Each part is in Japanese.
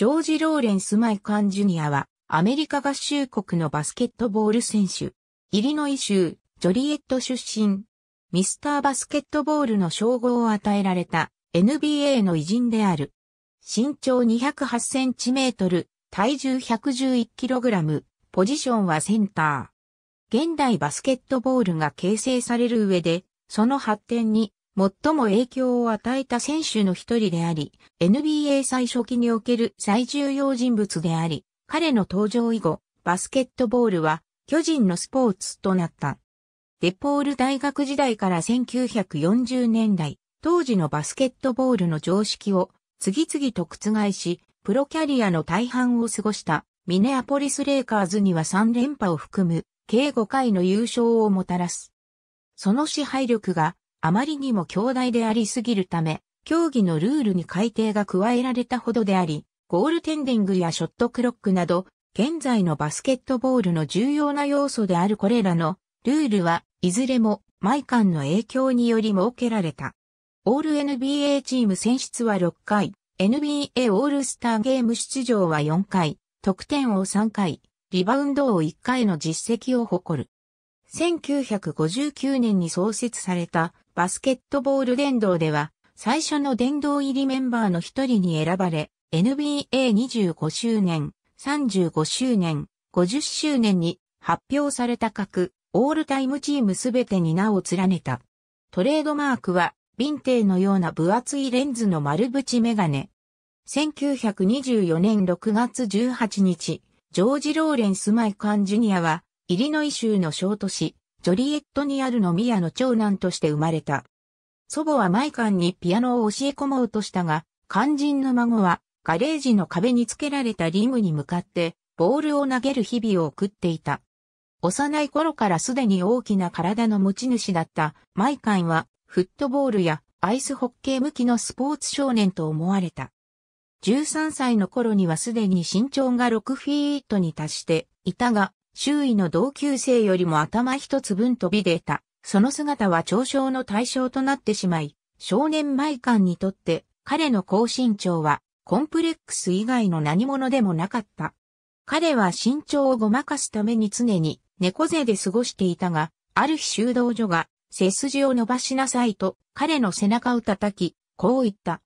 ジョージ・ローレンス・マイカン・ジュニアは、アメリカ合衆国のバスケットボール選手。イリノイ州、ジョリエット出身。ミスターバスケットボールの称号を与えられた NBA の偉人である。身長208センチメートル、体重111キログラム、ポジションはセンター。現代バスケットボールが形成される上で、その発展に最も影響を与えた選手の一人であり、NBA 最初期における最重要人物であり、彼の登場以後、バスケットボールは巨人のスポーツとなった。デポール大学時代から1940年代、当時のバスケットボールの常識を次々と覆し、プロキャリアの大半を過ごしたミネアポリス・レイカーズには3連覇を含む計5回の優勝をもたらす。その支配力があまりにも強大でありすぎるため、競技のルールに改定が加えられたほどであり、ゴールテンディングやショットクロックなど、現在のバスケットボールの重要な要素であるこれらのルールはいずれも毎間の影響により設けられた。オール NBA チーム選出は6回、NBA オールスターゲーム出場は4回、得点を3回、リバウンドを1回の実績を誇る。1959年に創設されたバスケットボール殿堂では、最初の殿堂入りメンバーの一人に選ばれ、NBA25 周年、35周年、50周年に発表された各、オールタイムチームすべてに名を連ねた。トレードマークは、ヴィンテイのような分厚いレンズの丸縁メガネ。1924年6月18日、ジョージ・ローレンス・マイカン・ジュニアは、イリノイ州の小都市、ジョリエットにある飲み屋の長男として生まれた。祖母はマイカンにピアノを教え込もうとしたが、肝心の孫はガレージの壁につけられたリムに向かってボールを投げる日々を送っていた。幼い頃からすでに大きな体の持ち主だったマイカンはフットボールやアイスホッケー向きのスポーツ少年と思われた。13歳の頃にはすでに身長が6フィートに達していたが、周囲の同級生よりも頭一つ分飛び出た。その姿は嘲笑の対象となってしまい、少年マイカンにとって彼の高身長はコンプレックス以外の何者でもなかった。彼は身長をごまかすために常に猫背で過ごしていたが、ある日修道所が背筋を伸ばしなさいと彼の背中を叩き、こう言った。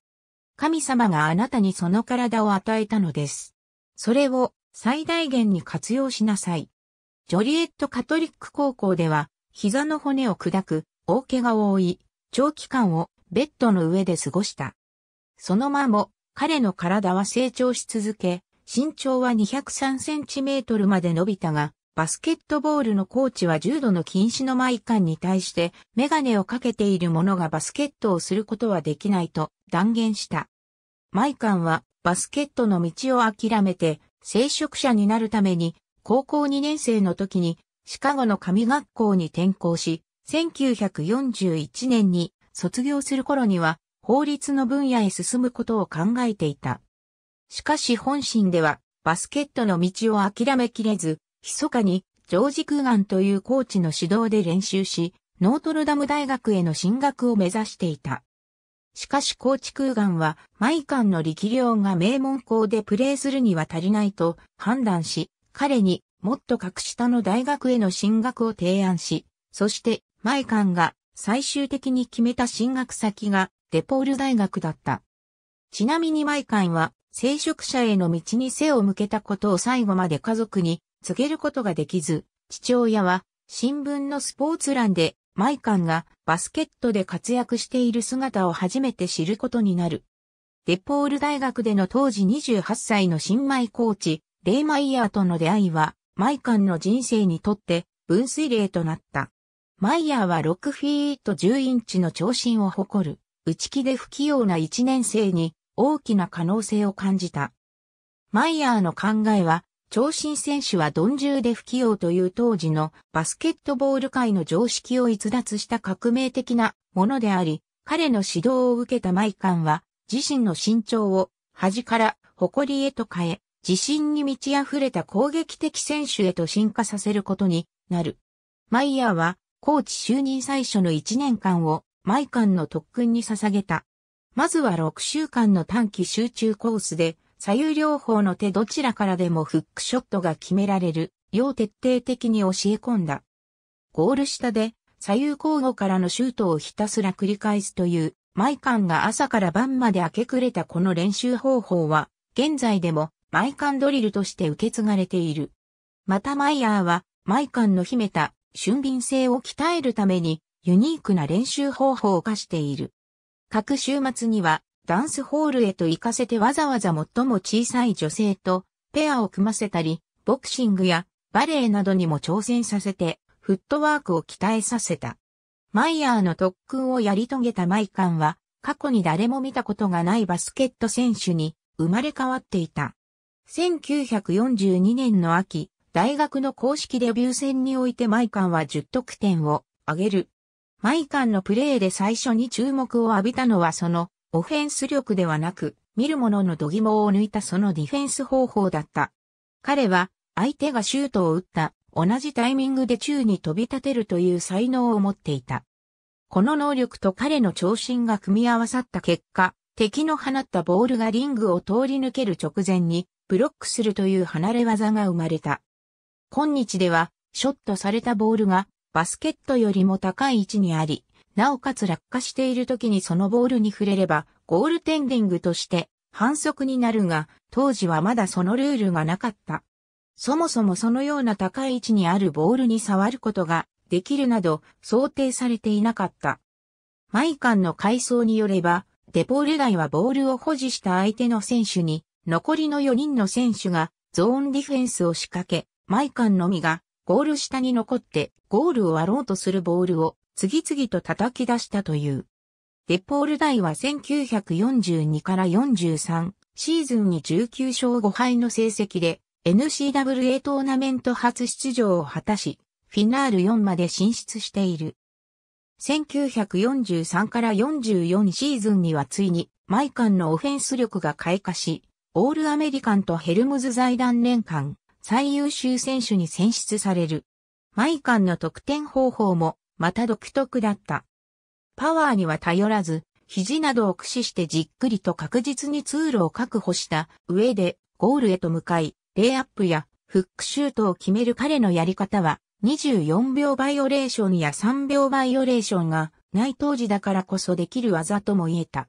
神様があなたにその体を与えたのです。それを最大限に活用しなさい。ジョリエットカトリック高校では、膝の骨を砕く、大怪我を負い、長期間をベッドの上で過ごした。その間も、彼の体は成長し続け、身長は203センチメートルまで伸びたが、バスケットボールのコーチは重度の禁止の毎間に対して、メガネをかけている者がバスケットをすることはできないと断言した。毎間はバスケットの道を諦めて、聖職者になるために高校2年生の時にシカゴの神学校に転校し、1941年に卒業する頃には法律の分野へ進むことを考えていた。しかし本心ではバスケットの道を諦めきれず、密かにジョージ・クーガンというコーチの指導で練習し、ノートルダム大学への進学を目指していた。しかしコーチクーガンは、マイカンの力量が名門校でプレーするには足りないと判断し、彼にもっと格下の大学への進学を提案し、そしてマイカンが最終的に決めた進学先がデポール大学だった。ちなみにマイカンは聖職者への道に背を向けたことを最後まで家族に告げることができず、父親は新聞のスポーツ欄でマイカンがバスケットで活躍している姿を初めて知ることになる。デポール大学での当時28歳の新米コーチ、レイマイヤーとの出会いは、マイカンの人生にとって分水嶺となった。マイヤーは6フィート10インチの長身を誇る、内気で不器用な1年生に大きな可能性を感じた。マイヤーの考えは、長身選手は鈍重で不器用という当時のバスケットボール界の常識を逸脱した革命的なものであり、彼の指導を受けたマイカンは、自身の身長を端から誇りへと変え、自信に満ち溢れた攻撃的選手へと進化させることになる。マイヤーは、コーチ就任最初の1年間を、マイカンの特訓に捧げた。まずは6週間の短期集中コースで、左右両方の手どちらからでもフックショットが決められる、よう徹底的に教え込んだ。ゴール下で、左右交互からのシュートをひたすら繰り返すという、マイカンが朝から晩まで明け暮れたこの練習方法は、現在でもマイカンドリルとして受け継がれている。またマイヤーは、マイカンの秘めた俊敏性を鍛えるために、ユニークな練習方法を課している。各週末には、ダンスホールへと行かせてわざわざ最も小さい女性とペアを組ませたり、ボクシングやバレエなどにも挑戦させて、フットワークを鍛えさせた。マイヤーの特訓をやり遂げたマイカンは、過去に誰も見たことがないバスケット選手に生まれ変わっていた。1942年の秋、大学の公式デビュー戦においてマイカンは10得点を挙げる。マイカンのプレーで最初に注目を浴びたのはそのオフェンス力ではなく、見る者の度肝を抜いたそのディフェンス方法だった。彼は相手がシュートを打った同じタイミングで宙に飛び立てるという才能を持っていた。この能力と彼の長身が組み合わさった結果、敵の放ったボールがリングを通り抜ける直前にブロックするという離れ技が生まれた。今日では、ショットされたボールがバスケットよりも高い位置にあり、なおかつ落下している時にそのボールに触れれば、ゴールテンディングとして反則になるが、当時はまだそのルールがなかった。そもそもそのような高い位置にあるボールに触ることができるなど想定されていなかった。マイカンの回想によれば、デポール台はボールを保持した相手の選手に残りの4人の選手がゾーンディフェンスを仕掛け、マイカンのみがゴール下に残ってゴールを割ろうとするボールを次々と叩き出したという。デポール大は1942から43シーズンに19勝5敗の成績で n c w a トーナメント初出場を果たし、フィナール4まで進出している。1943から44シーズンにはついに、マイカンのオフェンス力が開花し、オールアメリカンとヘルムズ財団年間最優秀選手に選出される。毎ンの得点方法もまた独特だった。パワーには頼らず、肘などを駆使してじっくりと確実に通路を確保した上でゴールへと向かい、レイアップやフックシュートを決める彼のやり方は24秒バイオレーションや3秒バイオレーションがない当時だからこそできる技とも言えた。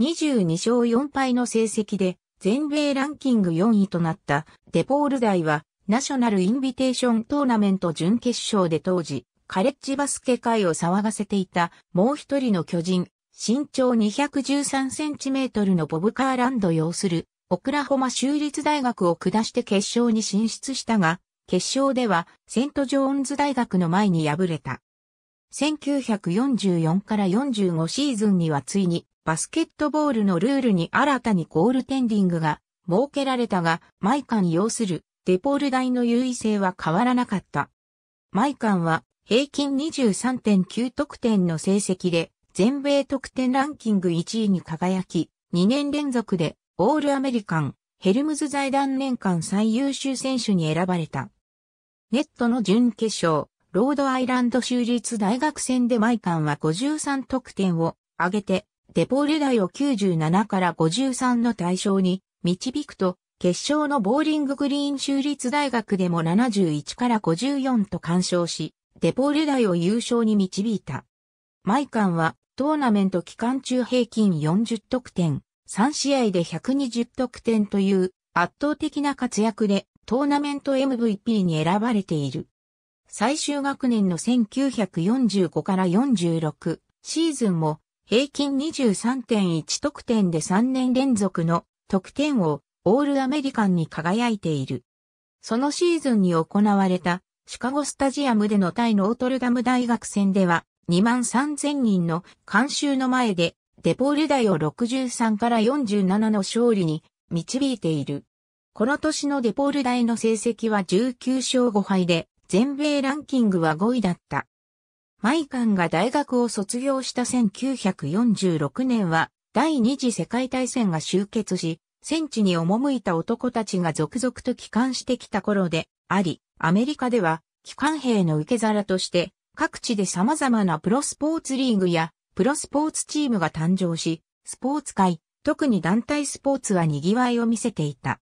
22勝4敗の成績で全米ランキング4位となったデポール大はナショナルインビテーショントーナメント準決勝で当時カレッジバスケ界を騒がせていたもう一人の巨人身長213センチメートルのボブ・カーランド擁するオクラホマ州立大学を下して決勝に進出したが決勝ではセント・ジョーンズ大学の前に敗れた。1944から45シーズンにはついにバスケットボールのルールに新たにゴールテンディングが設けられたが、マイカン要するデポール大の優位性は変わらなかった。マイカンは平均23.9得点の成績で全米得点ランキング1位に輝き、2年連続でオールアメリカンヘルムズ財団年間最優秀選手に選ばれた。ネットの準決勝、ロードアイランド州立大学戦でマイカンは53得点を挙げてデポール台を97から53の対象に導くと、決勝のボーリンググリーン州立大学でも71から54と干渉し、デポール大を優勝に導いた。マイカンはトーナメント期間中平均40得点、3試合で120得点という圧倒的な活躍でトーナメント MVP に選ばれている。最終学年の1945から46シーズンも平均23.1得点で3年連続の得点をオールアメリカンに輝いている。そのシーズンに行われたシカゴスタジアムでの対ノートルダム大学戦では2万3000人の観衆の前でデポール大を63から47の勝利に導いている。この年のデポール大の成績は19勝5敗で全米ランキングは5位だった。マイカンが大学を卒業した1946年は、第二次世界大戦が終結し、戦地に赴いた男たちが続々と帰還してきた頃であり、アメリカでは、帰還兵の受け皿として、各地で様々なプロスポーツリーグや、プロスポーツチームが誕生し、スポーツ界、特に団体スポーツは賑わいを見せていた。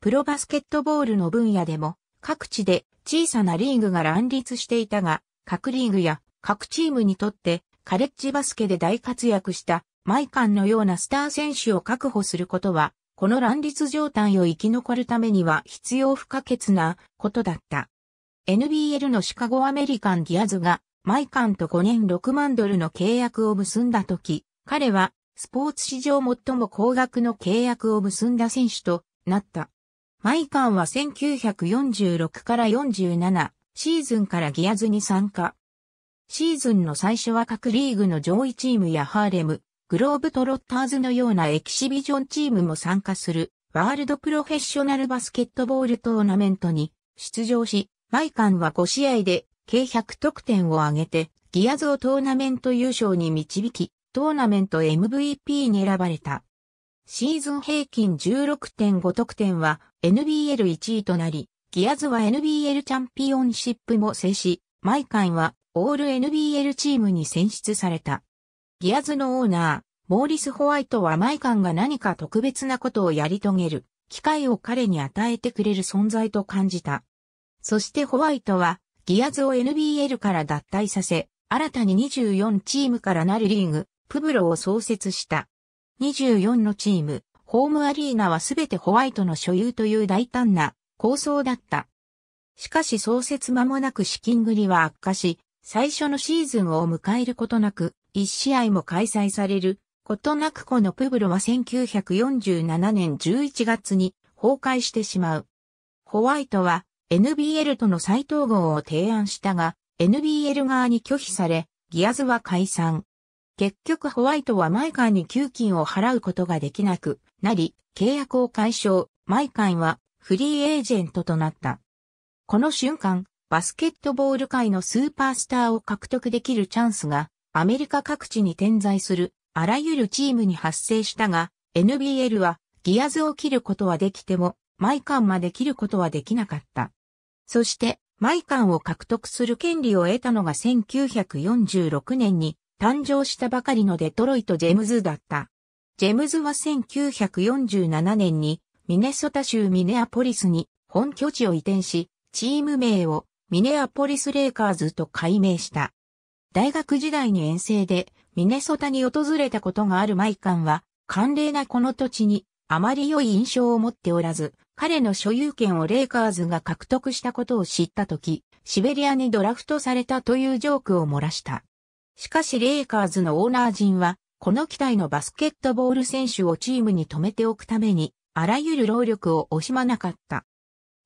プロバスケットボールの分野でも、各地で小さなリーグが乱立していたが、各リーグや各チームにとってカレッジバスケで大活躍したマイカンのようなスター選手を確保することは、この乱立状態を生き残るためには必要不可欠なことだった。NBL のシカゴアメリカンディアズがマイカンと5年6万ドルの契約を結んだ時、彼はスポーツ史上最も高額の契約を結んだ選手となった。マイカンは1946から47シーズンからギアズに参加。シーズンの最初は各リーグの上位チームやハーレム、グローブトロッターズのようなエキシビジョンチームも参加する、ワールドプロフェッショナルバスケットボールトーナメントに出場し、毎間は5試合で計100得点を挙げて、ギアズをトーナメント優勝に導き、トーナメント MVP に選ばれた。シーズン平均16.5得点は NBL1 位となり、ギアズは NBL チャンピオンシップも制し、マイカンはオール NBL チームに選出された。ギアズのオーナー、モーリス・ホワイトはマイカンが何か特別なことをやり遂げる、機会を彼に与えてくれる存在と感じた。そしてホワイトは、ギアズを NBL から脱退させ、新たに24チームからなるリーグ、プブロを創設した。24のチーム、ホームアリーナはすべてホワイトの所有という大胆な構想だった。しかし創設間もなく資金繰りは悪化し、最初のシーズンを迎えることなく、一試合も開催されることなくこのプブロは1947年11月に崩壊してしまう。ホワイトは NBL との再統合を提案したが、NBL 側に拒否され、ギアズは解散。結局ホワイトはマイカンに給金を払うことができなくなり、契約を解消。マイカンはフリーエージェントとなった。この瞬間、バスケットボール界のスーパースターを獲得できるチャンスが、アメリカ各地に点在する、あらゆるチームに発生したが、NBL は、ギアズを切ることはできても、マイカンまで切ることはできなかった。そして、マイカンを獲得する権利を得たのが1946年に誕生したばかりのデトロイト・ジェムズだった。ジェムズは1947年にミネソタ州ミネアポリスに本拠地を移転し、チーム名をミネアポリスレイカーズと改名した。大学時代に遠征でミネソタに訪れたことがあるマイカンは、寒冷なこの土地にあまり良い印象を持っておらず、彼の所有権をレイカーズが獲得したことを知ったとき、シベリアにドラフトされたというジョークを漏らした。しかしレイカーズのオーナー陣は、この機体のバスケットボール選手をチームに止めておくために、あらゆる労力を惜しまなかった。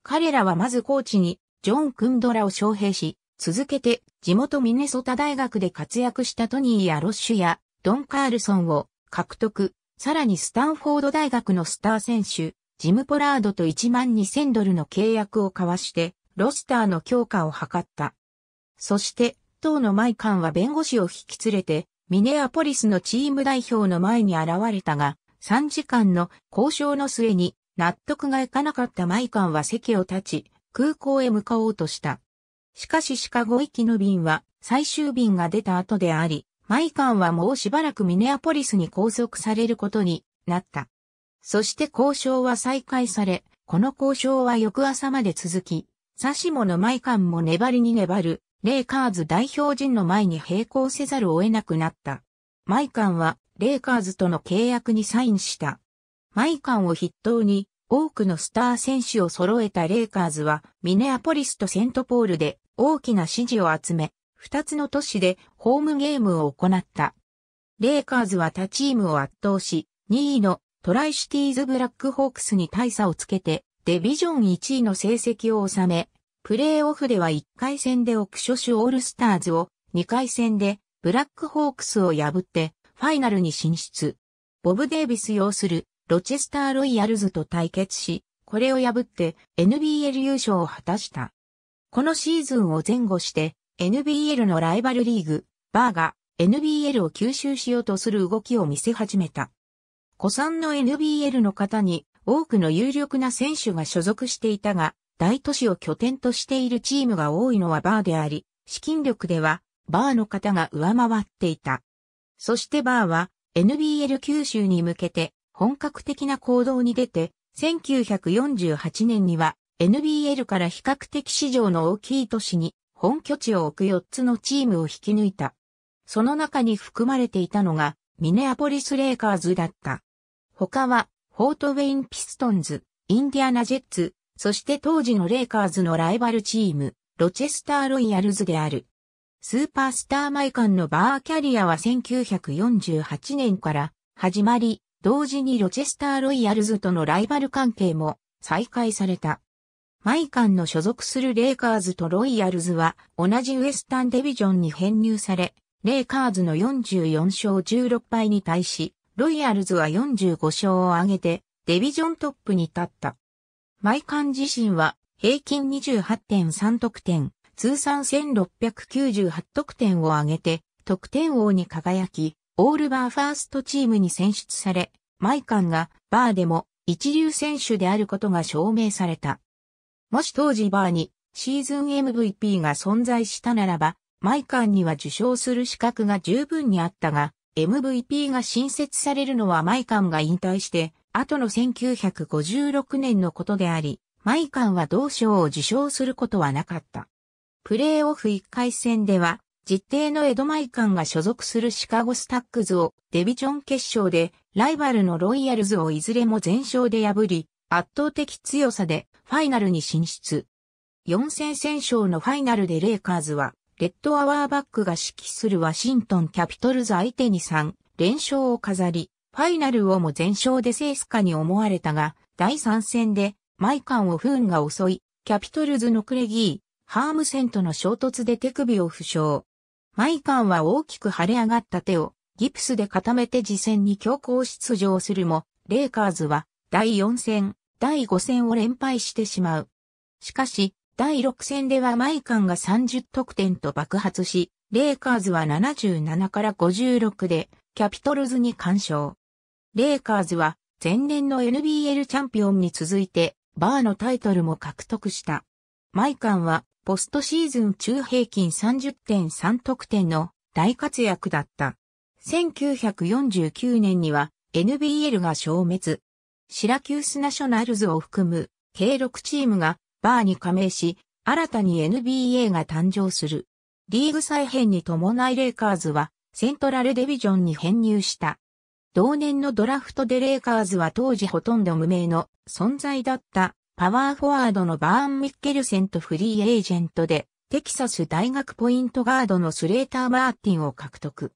彼らはまずコーチにジョン・クンドラを招聘し、続けて地元ミネソタ大学で活躍したトニーやロッシュやドン・カールソンを獲得、さらにスタンフォード大学のスター選手、ジム・ポラードと1万2000ドルの契約を交わして、ロスターの強化を図った。そして、当のマイカンは弁護士を引き連れて、ミネアポリスのチーム代表の前に現れたが、3時間の交渉の末に納得がいかなかったマイカンは席を立ち、空港へ向かおうとした。しかしシカゴ行きの便は最終便が出た後であり、マイカンはもうしばらくミネアポリスに拘束されることになった。そして交渉は再開され、この交渉は翌朝まで続き、サシモのマイカンも粘りに粘る、レイカーズ代表陣の前に並行せざるを得なくなった。マイカンはレイカーズとの契約にサインした。マイカンを筆頭に多くのスター選手を揃えたレイカーズはミネアポリスとセントポールで大きな支持を集め、二つの都市でホームゲームを行った。レイカーズは他チームを圧倒し、2位のトライシティーズブラックホークスに大差をつけて、デビジョン1位の成績を収め、プレーオフでは1回戦でオクショシュオールスターズを、2回戦でブラックホークスを破ってファイナルに進出。ボブ・デービス擁するロチェスター・ロイヤルズと対決し、これを破って NBL 優勝を果たした。このシーズンを前後して NBL のライバルリーグ、バーが NBL を吸収しようとする動きを見せ始めた。古参の NBL の方に多くの有力な選手が所属していたが、大都市を拠点としているチームが多いのはバーであり、資金力ではバーの方が上回っていた。そしてバーは NBL 九州に向けて本格的な行動に出て、1948年には NBL から比較的市場の大きい都市に本拠地を置く4つのチームを引き抜いた。その中に含まれていたのがミネアポリス・レイカーズだった。他はフォートウェイン・ピストンズ、インディアナ・ジェッツ、そして当時のレイカーズのライバルチーム、ロチェスター・ロイヤルズである。スーパースターマイカンのバーキャリアは1948年から始まり、同時にロチェスター・ロイヤルズとのライバル関係も再開された。マイカンの所属するレイカーズとロイヤルズは同じウエスタンデビジョンに編入され、レイカーズの44勝16敗に対し、ロイヤルズは45勝を挙げて、デビジョントップに立った。マイカン自身は平均28.3得点、通算1698得点を挙げて、得点王に輝き、オールバーファーストチームに選出され、マイカンがバーでも一流選手であることが証明された。もし当時バーにシーズン MVP が存在したならば、マイカンには受賞する資格が十分にあったが、MVP が新設されるのはマイカンが引退して、後の1956年のことであり、マイカンは同賞を受賞することはなかった。プレーオフ1回戦では、実定のエドマイカンが所属するシカゴスタックズをデビジョン決勝でライバルのロイヤルズをいずれも全勝で破り、圧倒的強さでファイナルに進出。4戦戦勝のファイナルでレイカーズは、レッドアワーバックが指揮するワシントンキャピトルズ相手に3連勝を飾り、ファイナルをも全勝で制すかに思われたが、第3戦でマイカンを不運が襲い、キャピトルズのクレギー、ハームセンとの衝突で手首を負傷。マイカンは大きく腫れ上がった手をギプスで固めて次戦に強行出場するも、レイカーズは第4戦、第5戦を連敗してしまう。しかし、第6戦ではマイカンが30得点と爆発し、レイカーズは77から56でキャピトルズに干渉。レイカーズは前年の NBL チャンピオンに続いてバーのタイトルも獲得した。マイカンはポストシーズン中平均30.3得点の大活躍だった。1949年には NBL が消滅。シラキュースナショナルズを含む計6チームがバーに加盟し、新たに NBA が誕生する。リーグ再編に伴いレイカーズはセントラルデビジョンに編入した。同年のドラフトでレイカーズは当時ほとんど無名の存在だったパワーフォワードのバーン・ミッケルセンとフリーエージェントで、テキサス大学ポイントガードのスレーター・マーティンを獲得。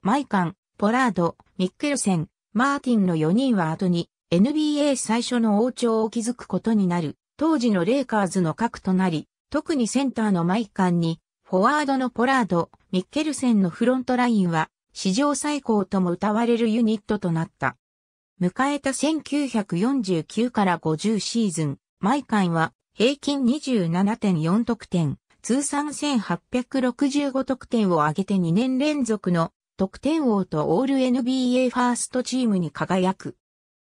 マイカン、ポラード、ミッケルセン、マーティンの4人は後に NBA 最初の王朝を築くことになる、当時のレイカーズの核となり、特にセンターのマイカンに、フォワードのポラード、ミッケルセンのフロントラインは、史上最高とも歌われるユニットとなった。迎えた1949から50シーズン、毎回は平均27.4得点、通算1865得点を挙げて2年連続の得点王とオール NBA ファーストチームに輝く。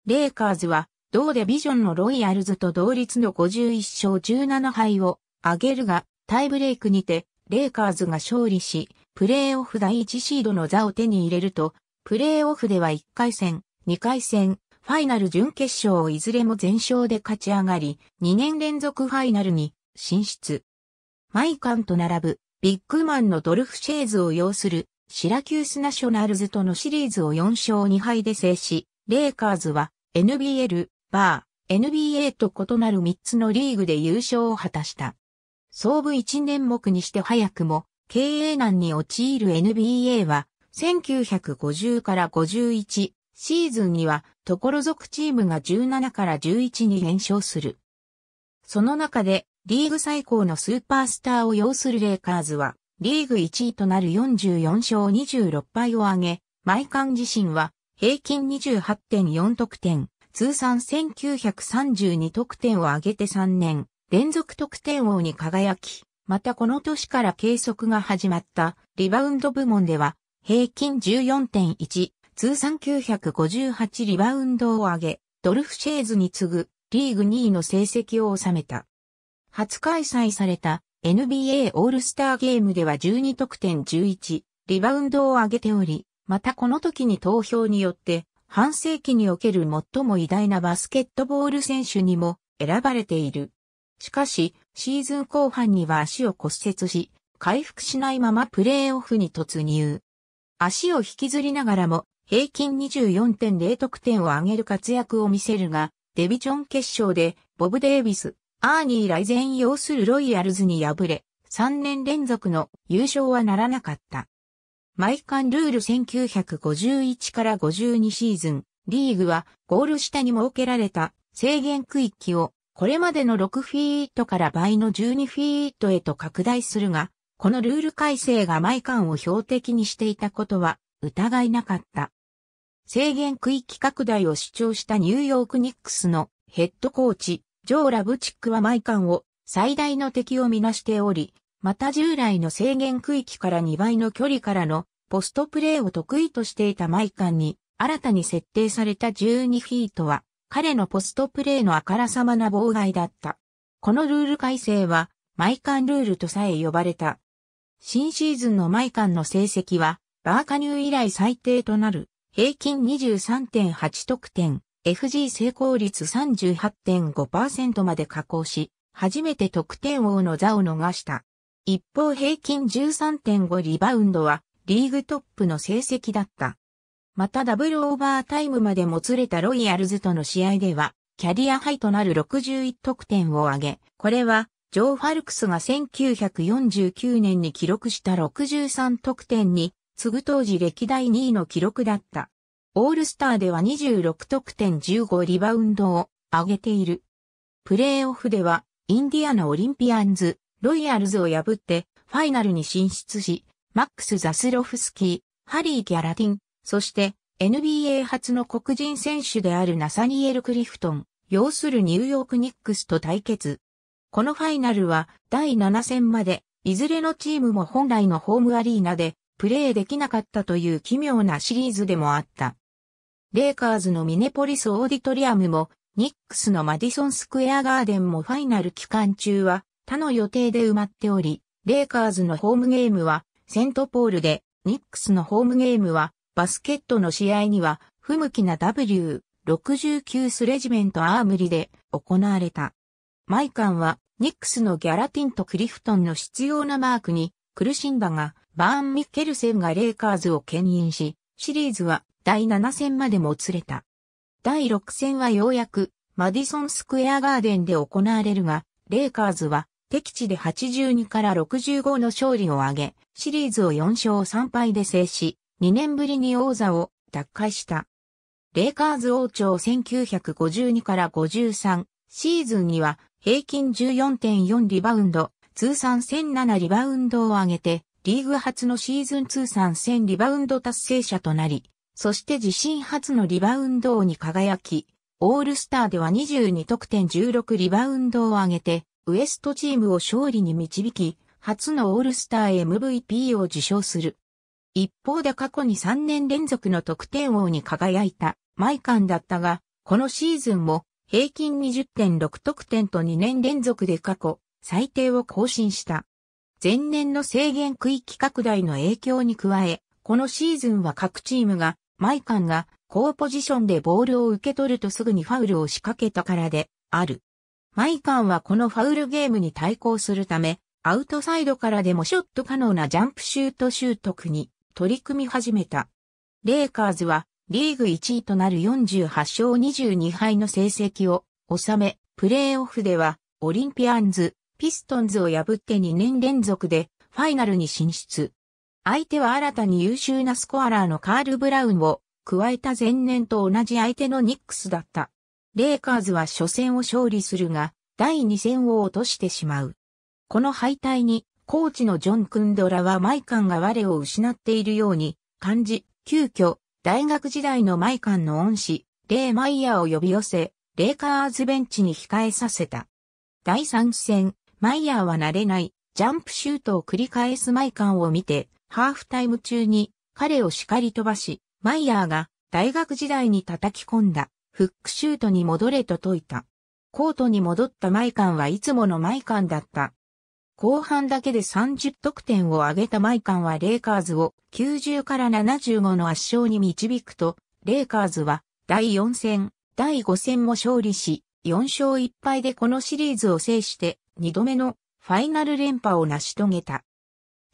レイカーズは同デビジョンのロイヤルズと同率の51勝17敗を挙げるが、タイブレイクにて、レイカーズが勝利し、プレーオフ第1シードの座を手に入れると、プレーオフでは1回戦、2回戦、ファイナル準決勝をいずれも全勝で勝ち上がり、2年連続ファイナルに進出。マイカンと並ぶ、ビッグマンのドルフ・シェーズを擁する、シラキュースナショナルズとのシリーズを4勝2敗で制し、レイカーズは NBL、バー、NBA と異なる3つのリーグで優勝を果たした。総部1年目にして早くも、経営難に陥る NBA は、1950から51、シーズンには、ところ属チームが17から11に減少する。その中で、リーグ最高のスーパースターを要するレイカーズは、リーグ1位となる44勝26敗を挙げ、毎冠自身は、平均28.4得点、通算1932得点を挙げて3年、連続得点王に輝き、またこの年から計測が始まったリバウンド部門では、平均14.1、通算958リバウンドを上げ、ドルフシェーズに次ぐリーグ2位の成績を収めた。初開催された NBA オールスターゲームでは12得点11リバウンドを上げており、またこの時に投票によって半世紀における最も偉大なバスケットボール選手にも選ばれている。しかし、シーズン後半には足を骨折し、回復しないままプレーオフに突入。足を引きずりながらも平均24.0得点を上げる活躍を見せるが、デビジョン決勝で、ボブ・デイビス、アーニー・ライゼン擁するロイヤルズに敗れ、3年連続の優勝はならなかった。毎冠ルール1951から52シーズン、リーグはゴール下に設けられた制限区域をこれまでの6フィートから倍の12フィートへと拡大するが、このルール改正が毎冠を標的にしていたことは疑いなかった。制限区域拡大を主張したニューヨークニックスのヘッドコーチ、ジョー・ラブチックは毎ンを最大の敵をみなしており、また従来の制限区域から2倍の距離からのポストプレーを得意としていたマイカンに新たに設定された12フィートは彼のポストプレーのあからさまな妨害だった。このルール改正はマイカンルールとさえ呼ばれた。新シーズンのマイカンの成績はバーカニュー以来最低となる。平均23.8得点、FG 成功率38.5%まで下降し、初めて得点王の座を逃した。一方平均13.5リバウンドはリーグトップの成績だった。またダブルオーバータイムまでもつれたロイヤルズとの試合では、キャリアハイとなる61得点を挙げ、これは、ジョー・ファルクスが1949年に記録した63得点に次ぐ当時歴代2位の記録だった。オールスターでは26得点15リバウンドを上げている。プレーオフでは、インディアナオリンピアンズ、ロイヤルズを破って、ファイナルに進出し、マックス・ザスロフスキー、ハリー・ギャラディン、そして NBA 初の黒人選手であるナサニエル・クリフトン、要するニューヨーク・ニックスと対決。このファイナルは第7戦まで、いずれのチームも本来のホームアリーナでプレーできなかったという奇妙なシリーズでもあった。レイカーズのミネポリスオーディトリアムも、ニックスのマディソンスクエアガーデンもファイナル期間中は他の予定で埋まっており、レイカーズのホームゲームはセントポールで、ニックスのホームゲームはバスケットの試合には不向きな W69 スレジメントアームリで行われた。マイカンはニックスのギャラティンとクリフトンの必要なマークに苦しんだが、バーン・ミッケルセンがレイカーズを牽引し、シリーズは第7戦までもつれた。第6戦はようやくマディソンスクエアガーデンで行われるが、レイカーズは敵地で82から65の勝利を挙げ、シリーズを4勝3敗で制し、2年ぶりに王座を奪回した。レイカーズ王朝1952から53シーズンには平均14.4リバウンド、通算1007リバウンドを上げてリーグ初のシーズン通算1000リバウンド達成者となり、そして自身初のリバウンド王に輝き、オールスターでは22得点16リバウンドを上げて、ウエストチームを勝利に導き、初のオールスター MVP を受賞する。一方で過去に3年連続の得点王に輝いたマイカンだったが、このシーズンも平均20.6得点と2年連続で過去最低を更新した。前年の制限区域拡大の影響に加え、このシーズンは各チームが、マイカンが高ポジションでボールを受け取るとすぐにファウルを仕掛けたからで、ある。マイカンはこのファウルゲームに対抗するため、アウトサイドからでもショット可能なジャンプシュート習得に取り組み始めた。レイカーズはリーグ1位となる48勝22敗の成績を収め、プレーオフではオリンピアンズ、ピストンズを破って2年連続でファイナルに進出。相手は新たに優秀なスコアラーのカール・ブラウンを加えた前年と同じ相手のニックスだった。レイカーズは初戦を勝利するが、第2戦を落としてしまう。この敗退に、コーチのジョン・クンドラはマイカンが我を失っているように感じ、急遽、大学時代のマイカンの恩師、レイ・マイヤーを呼び寄せ、レイカーズベンチに控えさせた。第3戦、マイヤーは慣れない、ジャンプシュートを繰り返すマイカンを見て、ハーフタイム中に彼を叱り飛ばし、マイヤーが大学時代に叩き込んだ、フックシュートに戻れと説いた。コートに戻ったマイカンはいつものマイカンだった。後半だけで30得点を挙げたマイカンはレイカーズを90から75の圧勝に導くと、レイカーズは第4戦、第5戦も勝利し、4勝1敗でこのシリーズを制して2度目のファイナル連覇を成し遂げた。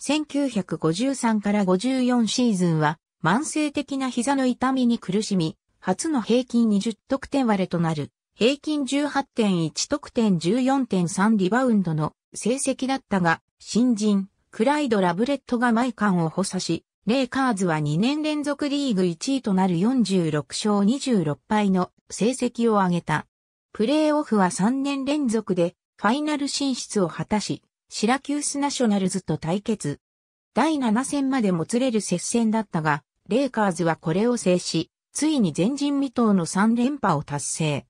1953から54シーズンは慢性的な膝の痛みに苦しみ、初の平均20得点割れとなる、平均18.1得点14.3リバウンドの成績だったが、新人、クライド・ラブレットが毎冠を補佐し、レイカーズは2年連続リーグ1位となる46勝26敗の成績を挙げた。プレーオフは3年連続でファイナル進出を果たし、シラキュースナショナルズと対決。第7戦までもつれる接戦だったが、レイカーズはこれを制し、ついに前人未到の3連覇を達成。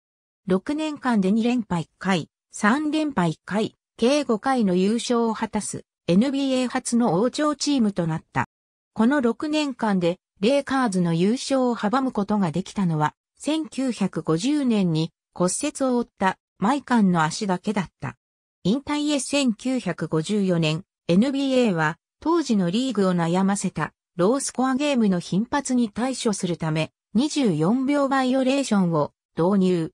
6年間で2連覇1回、3連覇1回、計5回の優勝を果たす NBA 初の王朝チームとなった。この6年間でレイカーズの優勝を阻むことができたのは1950年に骨折を負ったマイカンの足だけだった。引退へ1954年、NBA は当時のリーグを悩ませたロースコアゲームの頻発に対処するため24秒バイオレーションを導入。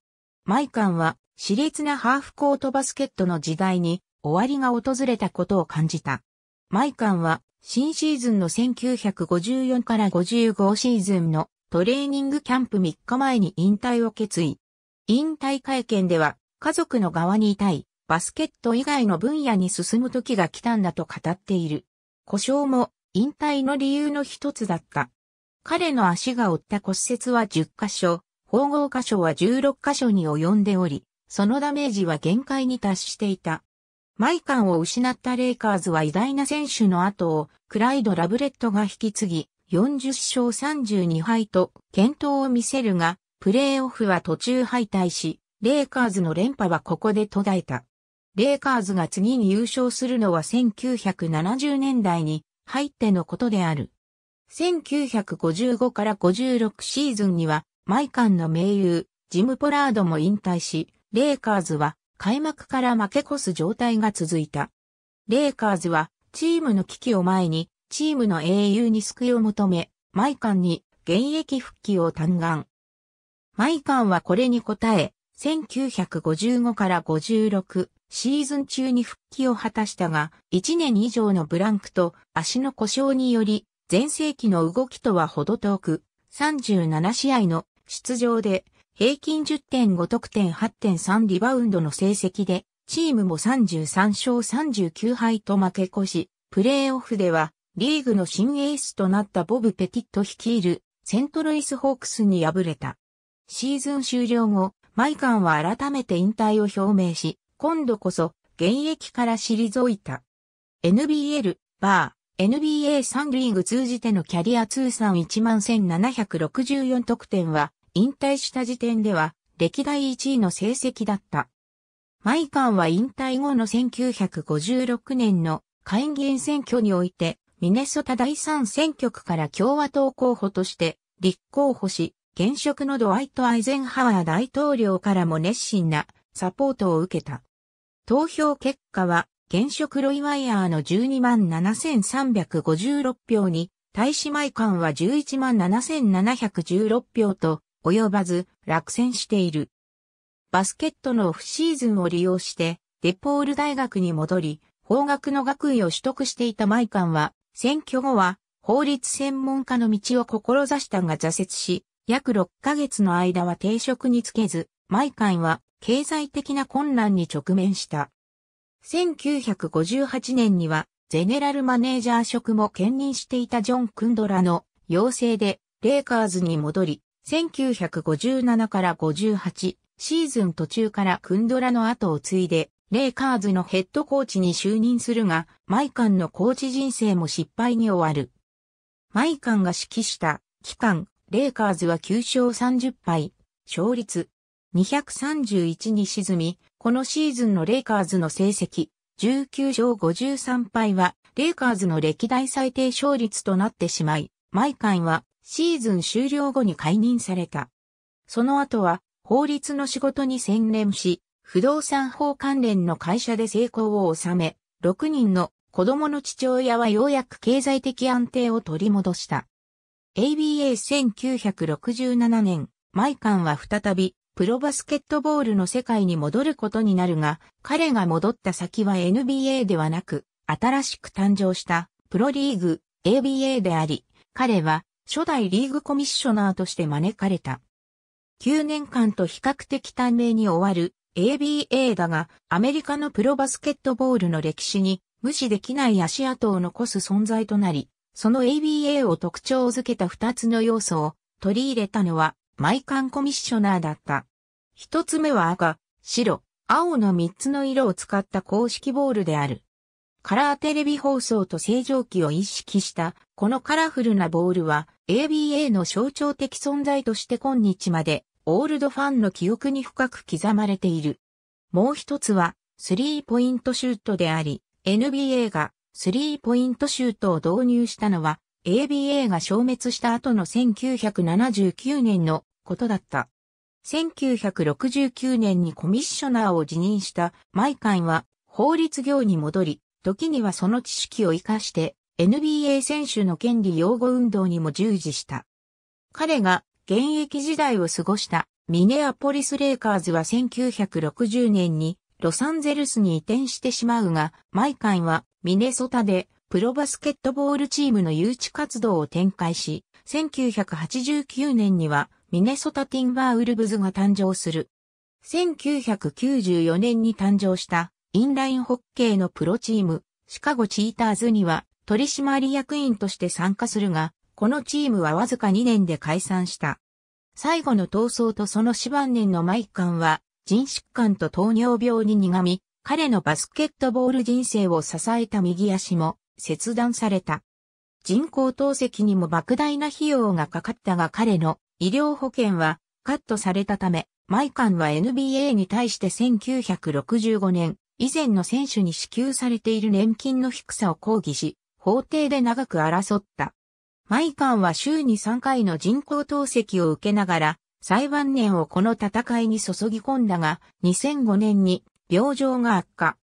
マイカンは熾烈なハーフコートバスケットの時代に終わりが訪れたことを感じた。マイカンは新シーズンの1954から55シーズンのトレーニングキャンプ3日前に引退を決意。引退会見では家族の側にいたい、バスケット以外の分野に進む時が来たんだと語っている。故障も引退の理由の一つだった。彼の足が負った骨折は10箇所、縫合箇所は16箇所に及んでおり、そのダメージは限界に達していた。マイカンを失ったレイカーズは偉大な選手の後をクライド・ラブレットが引き継ぎ、40勝32敗と健闘を見せるが、プレーオフは途中敗退し、レイカーズの連覇はここで途絶えた。レイカーズが次に優勝するのは1970年代に入ってのことである。1955から56シーズンには、マイカンの盟友、ジム・ポラードも引退し、レイカーズは開幕から負け越す状態が続いた。レイカーズはチームの危機を前に、チームの英雄に救いを求め、マイカンに現役復帰を嘆願。マイカンはこれに応え、1955から56シーズン中に復帰を果たしたが、1年以上のブランクと足の故障により、前世紀の動きとはほど遠く、37試合の出場で、平均10.5得点8.3リバウンドの成績で、チームも33勝39敗と負け越し、プレーオフでは、リーグの新エースとなったボブ・ペティット率いる、セントロイスホークスに敗れた。シーズン終了後、マイカンは改めて引退を表明し、今度こそ現役から退いた。NBL、バー、NBA3 リーグ通じてのキャリア通算11,764得点は、引退した時点では歴代1位の成績だった。マイカンは引退後の1956年の会議員選挙において、ミネソタ第3選挙区から共和党候補として立候補し、現職のドワイト・アイゼンハワー大統領からも熱心なサポートを受けた。投票結果は、現職ロイワイヤーの12万7356票に、大使マイカンは11万7716票と、及ばず落選している。バスケットのオフシーズンを利用して、デポール大学に戻り、法学の学位を取得していたマイカンは、選挙後は法律専門家の道を志したが挫折し、約6ヶ月の間は定職につけず、毎回は経済的な混乱に直面した。1958年には、ゼネラルマネージャー職も兼任していたジョン・クンドラの要請で、レイカーズに戻り、1957から58シーズン途中からクンドラの後を継いで、レイカーズのヘッドコーチに就任するが、マイカンのコーチ人生も失敗に終わる。マイカンが指揮した期間レイカーズは9勝30敗、勝率231に沈み、このシーズンのレイカーズの成績19勝53敗は、レイカーズの歴代最低勝率となってしまい、マイカンはシーズン終了後に解任された。その後は法律の仕事に専念し、不動産法関連の会社で成功を収め、6人の子供の父親はようやく経済的安定を取り戻した。ABA1967 年、マイカンは再び、プロバスケットボールの世界に戻ることになるが、彼が戻った先は NBA ではなく、新しく誕生したプロリーグ ABA であり、彼は初代リーグコミッショナーとして招かれた。9年間と比較的短命に終わる ABA だが、アメリカのプロバスケットボールの歴史に無視できない足跡を残す存在となり、その ABA を特徴づけた二つの要素を取り入れたのは、マイカンコミッショナーだった。一つ目は赤、白、青の三つの色を使った公式ボールである。カラーテレビ放送と正常期を意識したこのカラフルなボールは ABA の象徴的存在として今日までオールドファンの記憶に深く刻まれている。もう一つはスリーポイントシュートであり NBA がスリーポイントシュートを導入したのは ABA が消滅した後の1979年のことだった。1969年にコミッショナーを辞任したマイカンは法律業に戻り、時にはその知識を活かして NBA 選手の権利擁護運動にも従事した。彼が現役時代を過ごしたミネアポリス・レイカーズは1960年にロサンゼルスに移転してしまうが、マイカンはミネソタでプロバスケットボールチームの誘致活動を展開し、1989年にはミネソタティンバーウルブズが誕生する。1994年に誕生したインラインホッケーのプロチーム、シカゴチーターズには取締役員として参加するが、このチームはわずか2年で解散した。最後の闘争とその死晩年の毎ンは、人疾患と糖尿病に苦み、彼のバスケットボール人生を支えた右足も切断された。人工透析にも莫大な費用がかかったが彼の医療保険はカットされたため、マイカンは NBA に対して1965年以前の選手に支給されている年金の低さを抗議し、法廷で長く争った。マイカンは週に3回の人工透析を受けながら、最晩年をこの戦いに注ぎ込んだが、2005年に病状が悪化。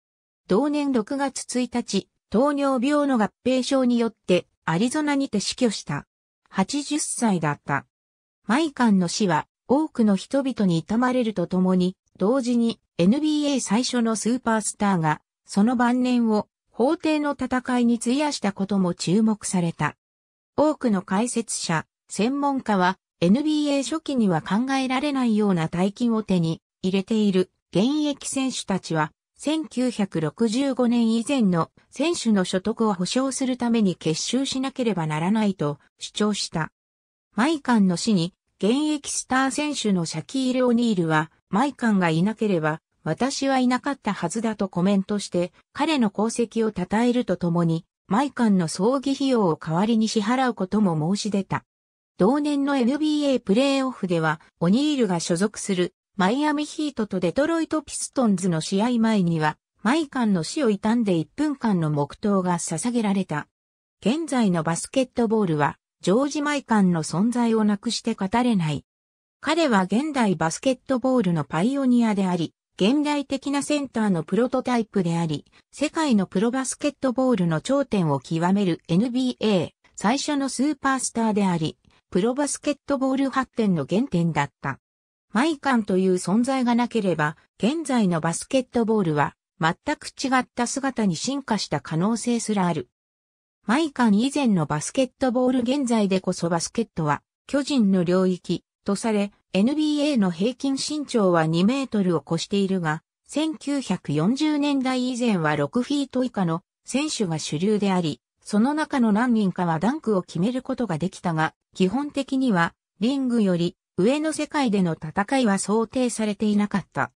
同年6月1日、糖尿病の合併症によってアリゾナにて死去した。80歳だった。マイカンの死は多くの人々に痛まれるとともに、同時に NBA 最初のスーパースターが、その晩年を法廷の戦いに費やしたことも注目された。多くの解説者、専門家は NBA 初期には考えられないような大金を手に入れている現役選手たちは、1965年以前の選手の所得を保障するために結集しなければならないと主張した。マイカンの死に、現役スター選手のシャキール・オニールは、マイカンがいなければ、私はいなかったはずだとコメントして、彼の功績を称えるとともに、マイカンの葬儀費用を代わりに支払うことも申し出た。同年の NBA プレーオフでは、オニールが所属するマイアミヒートとデトロイトピストンズの試合前には、マイカンの死を悼んで1分間の黙祷が捧げられた。現在のバスケットボールは、ジョージ・マイカンの存在をなくして語れない。彼は現代バスケットボールのパイオニアであり、現代的なセンターのプロトタイプであり、世界のプロバスケットボールの頂点を極める NBA 最初のスーパースターであり、プロバスケットボール発展の原点だった。マイカンという存在がなければ、現在のバスケットボールは全く違った姿に進化した可能性すらある。マイカン以前のバスケットボール現在でこそバスケットは巨人の領域とされ、NBA の平均身長は2メートルを超しているが、1940年代以前は6フィート以下の選手が主流であり、その中の何人かはダンクを決めることができたが、基本的にはリングより上の世界での戦いは想定されていなかった。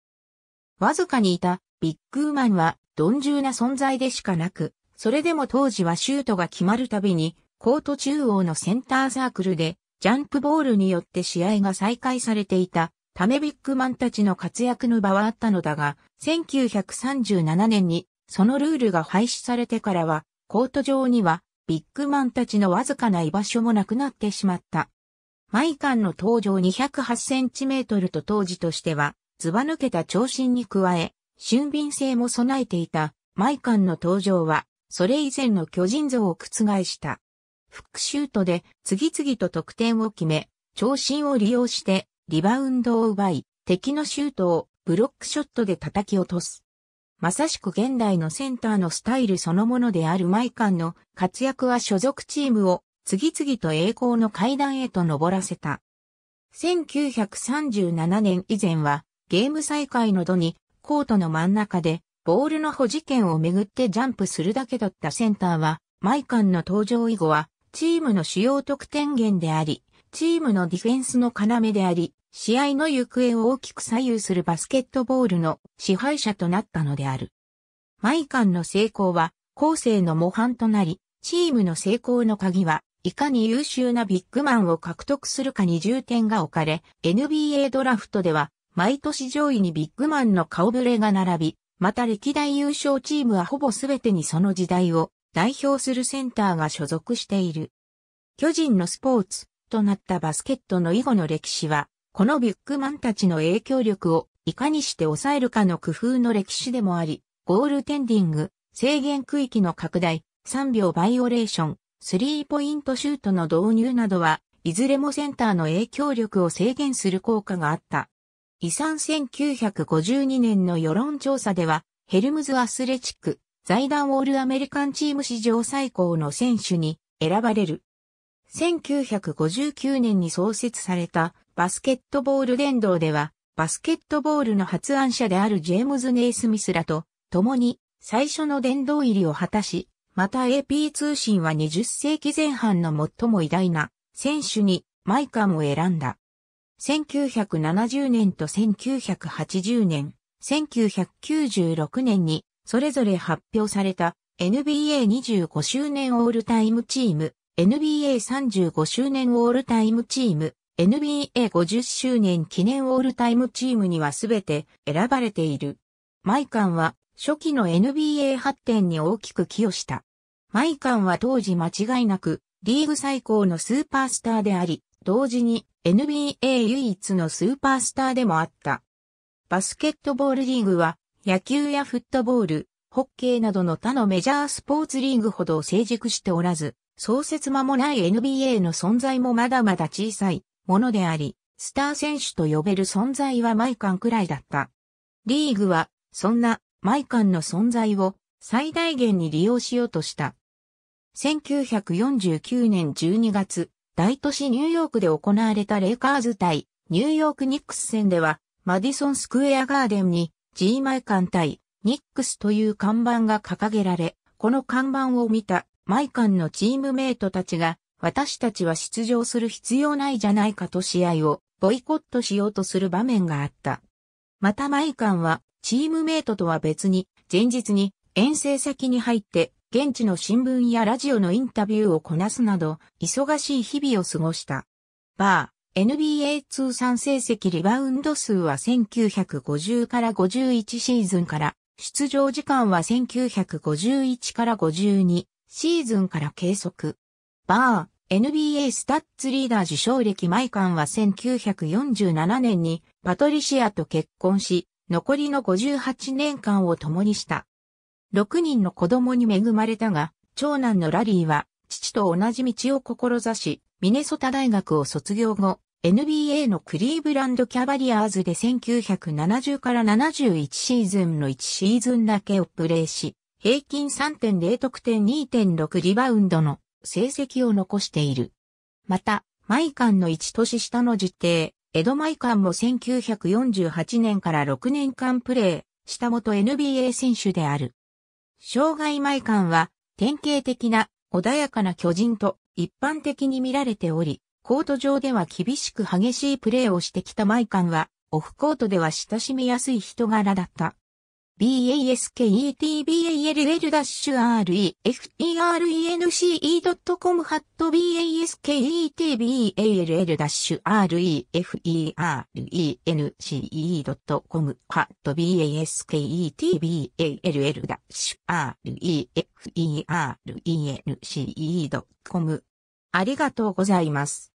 わずかにいたビッグーマンは鈍重な存在でしかなく、それでも当時はシュートが決まるたびに、コート中央のセンターサークルで、ジャンプボールによって試合が再開されていた、ためビッグマンたちの活躍の場はあったのだが、1937年に、そのルールが廃止されてからは、コート上には、ビッグマンたちのわずかな居場所もなくなってしまった。マイカンの登場2 0 8トルと当時としては、ずば抜けた長身に加え、俊敏性も備えていた、マイカンの登場は、それ以前の巨人像を覆した。フックシュートで次々と得点を決め、長身を利用してリバウンドを奪い、敵のシュートをブロックショットで叩き落とす。まさしく現代のセンターのスタイルそのものであるマイカンの活躍は所属チームを次々と栄光の階段へと登らせた。1937年以前は、ゲーム再開の度に、コートの真ん中で、ボールの保持権をめぐってジャンプするだけだったセンターは、マイカンの登場以後は、チームの主要得点源であり、チームのディフェンスの要であり、試合の行方を大きく左右するバスケットボールの支配者となったのである。マイカンの成功は、後世の模範となり、チームの成功の鍵は、いかに優秀なビッグマンを獲得するかに重点が置かれ、NBA ドラフトでは、毎年上位にビッグマンの顔ぶれが並び、また歴代優勝チームはほぼ全てにその時代を代表するセンターが所属している。巨人のスポーツとなったバスケットの以後の歴史は、このビッグマンたちの影響力をいかにして抑えるかの工夫の歴史でもあり、ゴールテンディング、制限区域の拡大、3秒バイオレーション、スリーポイントシュートの導入などは、いずれもセンターの影響力を制限する効果があった。遺産1952年の世論調査では、ヘルムズアスレチック、財団オールアメリカンチーム史上最高の選手に選ばれる。1959年に創設されたバスケットボール殿堂では、バスケットボールの発案者であるジェームズ・ネイスミスらと、共に最初の殿堂入りを果たし、また AP 通信は20世紀前半の最も偉大な選手にマイカムを選んだ。1970年と1980年、1996年にそれぞれ発表された NBA25 周年オールタイムチーム、NBA35 周年オールタイムチーム、NBA50 周年記念オールタイムチームにはすべて選ばれている。マイカンは初期の NBA 発展に大きく寄与した。マイカンは当時間違いなく、リーグ最高のスーパースターであり、同時に NBA 唯一のスーパースターでもあった。バスケットボールリーグは、野球やフットボール、ホッケーなどの他のメジャースポーツリーグほど成熟しておらず、創設間もない NBA の存在もまだまだ小さいものであり、スター選手と呼べる存在はマイカンくらいだった。リーグは、そんなマイカンの存在を最大限に利用しようとした。1949年12月、大都市ニューヨークで行われたレイカーズ対ニューヨークニックス戦では、マディソンスクエアガーデンに G マイカン対ニックスという看板が掲げられ、この看板を見たマイカンのチームメイトたちが、私たちは出場する必要ないじゃないかと試合をボイコットしようとする場面があった。またマイカンはチームメイトとは別に、前日に遠征先に入って、現地の新聞やラジオのインタビューをこなすなど、忙しい日々を過ごした。バー、NBA 通算成績リバウンド数は1950から51シーズンから、出場時間は1951から52シーズンから計測。バー、NBA スタッツリーダー受賞歴マイカンは1947年にパトリシアと結婚し、残りの58年間を共にした。6人の子供に恵まれたが、長男のラリーは、父と同じ道を志し、ミネソタ大学を卒業後、NBA のクリーブランドキャバリアーズで1970から71シーズンの1シーズンだけをプレーし、平均3.0得点2.6リバウンドの成績を残している。また、マイカンの1年下の実定、エドマイカンも1948年から6年間プレーした元 NBA 選手である。障害マイカンは典型的な穏やかな巨人と一般的に見られており、コート上では厳しく激しいプレーをしてきたマイカンは、オフコートでは親しみやすい人柄だった。basketball-refe.com r n ハット basketball-refe.com r n ハット basketball-refe.com r n ありがとうございます。